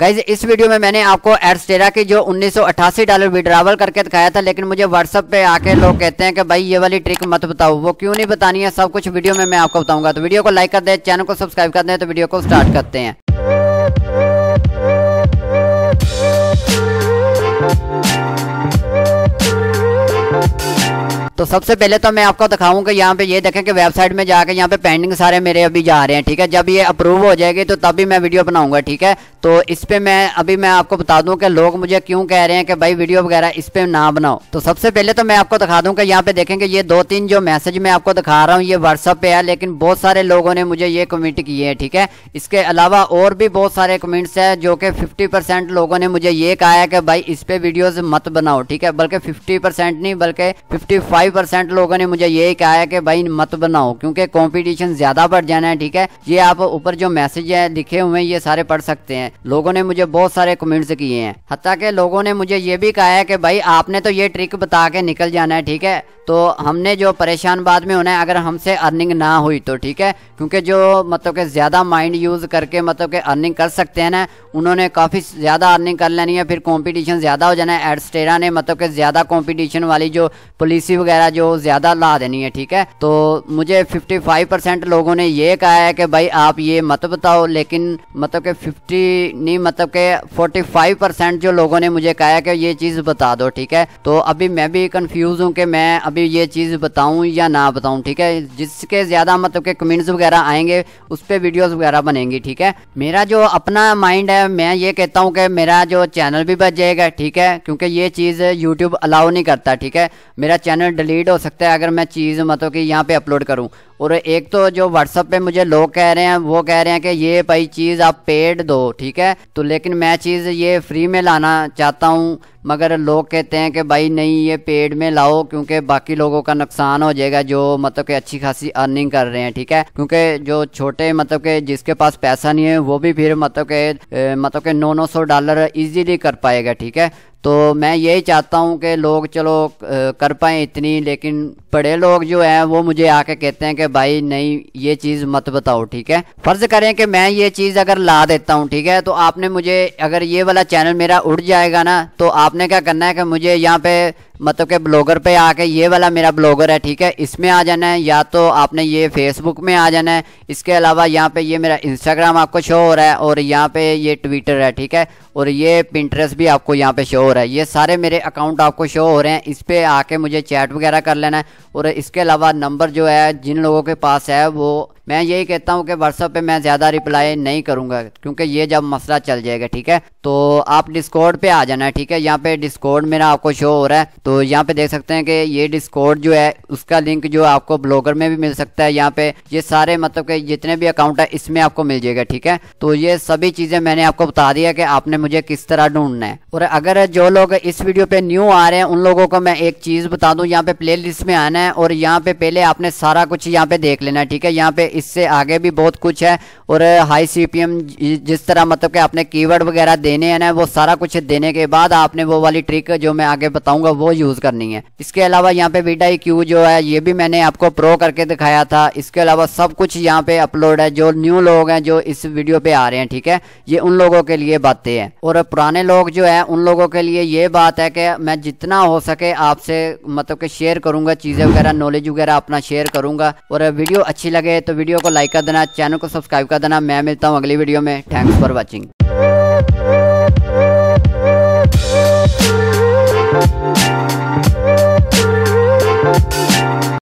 guys इस video में मैंने आपको एडस्टेरा की जो 1988 डॉलर विड्रावल करके दिखाया था लेकिन मुझे व्हाट्सअप पे आके लोग कहते हैं कि भाई ये वाली ट्रिक मत बताओ वो क्यों नहीं बतानी है सब कुछ वीडियो में मैं आपको बताऊंगा तो वीडियो को लाइक कर दें चैनल को सब्सक्राइब कर दें तो वीडियो को स्टार्ट करते हैं सबसे पहले तो मैं आपको दिखाऊंगा यहाँ पे ये देखें कि वेबसाइट में जाकर यहाँ पे पेंडिंग सारे मेरे अभी जा रहे हैं ठीक है जब ये अप्रूव हो जाएगी तो तभी मैं वीडियो बनाऊंगा ठीक है तो इस पर मैं अभी मैं आपको बता दूं कि लोग मुझे क्यों कह रहे हैं कि भाई वीडियो वगैरह इस पर ना बनाओ तो सबसे पहले तो मैं आपको दिखा दूँ कि यहाँ पे देखेंगे ये दो तीन जो मैसेज मैं आपको दिखा रहा हूँ ये व्हाट्सअप पे है लेकिन बहुत सारे लोगों ने मुझे ये कमेंट किए हैं ठीक है इसके अलावा और भी बहुत सारे कमेंट्स हैं जो कि फिफ्टी लोगों ने मुझे ये कहा है कि भाई इस पर वीडियोज़ मत बनाओ ठीक है बल्कि फिफ्टी नहीं बल्कि फिफ्टी परसेंट लोगों ने मुझे यही कहा है कि भाई मत बनाओ क्योंकि कॉम्पिटिशन ज्यादा बढ़ जाना है ठीक है ये आप ऊपर जो मैसेज है लिखे हुए ये सारे पढ़ सकते हैं लोगों ने मुझे बहुत सारे कमेंट्स किए हैं हत्या के लोगों ने मुझे ये भी कहा है कि भाई आपने तो ये ट्रिक बता के निकल जाना है ठीक है तो हमने जो परेशान बाद में होना है अगर हमसे अर्निंग ना हुई तो ठीक है क्योंकि जो मतलब के ज़्यादा माइंड यूज़ करके मतलब के अर्निंग कर सकते हैं ना उन्होंने काफ़ी ज़्यादा अर्निंग कर लेनी है फिर कंपटीशन ज़्यादा हो जाना है एडस्टेरा ने मतलब कि ज़्यादा कंपटीशन वाली जो पॉलिसी वगैरह जो ज़्यादा ला देनी है ठीक है तो मुझे फिफ्टी परसेंट लोगों ने ये कहा है कि भाई आप ये मत बताओ लेकिन मतलब के फिफ्टी नहीं मतलब के फोर्टी परसेंट जो लोगों ने मुझे कहा है कि ये चीज़ बता दो ठीक है तो अभी मैं भी कन्फ्यूज़ हूँ कि मैं भी ये चीज़ बताऊँ या ना बताऊँ ठीक है जिसके ज़्यादा मतलब के कमेंट्स वगैरह आएंगे उस पर वीडियोज़ वगैरह बनेंगी ठीक है मेरा जो अपना माइंड है मैं ये कहता हूँ कि मेरा जो चैनल भी बच जाएगा ठीक है क्योंकि ये चीज़ यूट्यूब अलाउ नहीं करता ठीक है मेरा चैनल डिलीट हो सकता है अगर मैं चीज़ मतलब कि यहाँ पर अपलोड करूँ और एक तो जो व्हाट्सअप पे मुझे लोग कह रहे हैं वो कह रहे हैं कि ये भाई चीज़ आप पेड दो ठीक है तो लेकिन मैं चीज़ ये फ्री में लाना चाहता हूँ मगर लोग कहते हैं कि भाई नहीं ये पेड में लाओ क्योंकि बाकी लोगों का नुकसान हो जाएगा जो मतलब कि अच्छी खासी अर्निंग कर रहे हैं ठीक है क्योंकि जो छोटे मतलब के जिसके पास पैसा नहीं है वो भी फिर मतलब के मतलब के नौ नौ सौ डॉलर इजीली कर पाएगा ठीक है तो मैं यही चाहता हूँ कि लोग चलो कर पाएँ इतनी लेकिन बड़े लोग जो हैं वो मुझे आके कहते हैं कि भाई नहीं ये चीज़ मत बताओ ठीक है फ़र्ज़ करें कि मैं ये चीज़ अगर ला देता हूँ ठीक है तो आपने मुझे अगर ये वाला चैनल मेरा उड़ जाएगा ना तो आपने क्या करना है कि मुझे यहाँ पे मतलब के ब्लॉगर पे आके ये वाला मेरा ब्लॉगर है ठीक है इसमें आ जाना है या तो आपने ये फेसबुक में आ जाना है इसके अलावा यहाँ पे ये मेरा इंस्टाग्राम आपको शो हो रहा है और यहाँ पे ये ट्विटर है ठीक है और ये प्रिंट्रेस भी आपको यहाँ पे शो हो रहा है ये सारे मेरे अकाउंट आपको शो हो रहे हैं इस पर आके मुझे चैट वगैरह कर लेना है और इसके अलावा नंबर जो है जिन लोगों के पास है वो मैं यही कहता हूँ कि व्हाट्सअप पे मैं ज़्यादा रिप्लाई नहीं करूँगा क्योंकि ये जब मसला चल जाएगा ठीक है तो आप डिस्कॉर्ड पे आ जाना है ठीक है यहाँ पे डिस्कॉर्ड मेरा आपको शो हो रहा है तो यहाँ पे देख सकते हैं कि ये डिस्कॉर्ड जो है उसका लिंक जो आपको ब्लॉगर में भी मिल सकता है यहाँ पे ये सारे मतलब के जितने भी अकाउंट है इसमें आपको मिल जाएगा ठीक है तो ये सभी चीज़ें मैंने आपको बता दिया कि आपने मुझे किस तरह ढूंढना है और अगर जो लोग इस वीडियो पे न्यू आ रहे हैं उन लोगों को मैं एक चीज़ बता दूँ यहाँ पे प्ले में आना है और यहाँ पे पहले आपने सारा कुछ यहाँ पे देख लेना है ठीक है यहाँ पे इससे आगे भी बहुत कुछ है और हाई सी जिस तरह मतलब कि आपने कीवर्ड वगैरह देने हैं ना वो सारा कुछ देने के बाद आपने वो वाली ट्रिक जो मैं आगे बताऊंगा वो यूज़ करनी है इसके अलावा यहाँ पे वीडा क्यू e जो है ये भी मैंने आपको प्रो करके दिखाया था इसके अलावा सब कुछ यहाँ पे अपलोड है जो न्यू लोग हैं जो इस वीडियो पे आ रहे हैं ठीक है ये उन लोगों के लिए बातें हैं और पुराने लोग जो है उन लोगों के लिए ये बात है कि मैं जितना हो सके आपसे मतलब कि शेयर करूंगा चीज़ें वगैरह नॉलेज वगैरह अपना शेयर करूंगा और वीडियो अच्छी लगे तो वीडियो को लाइक कर देना चैनल को सब्सक्राइब कर देना मैं मिलता हूँ अगली वीडियो में थैंक्स फॉर वॉचिंग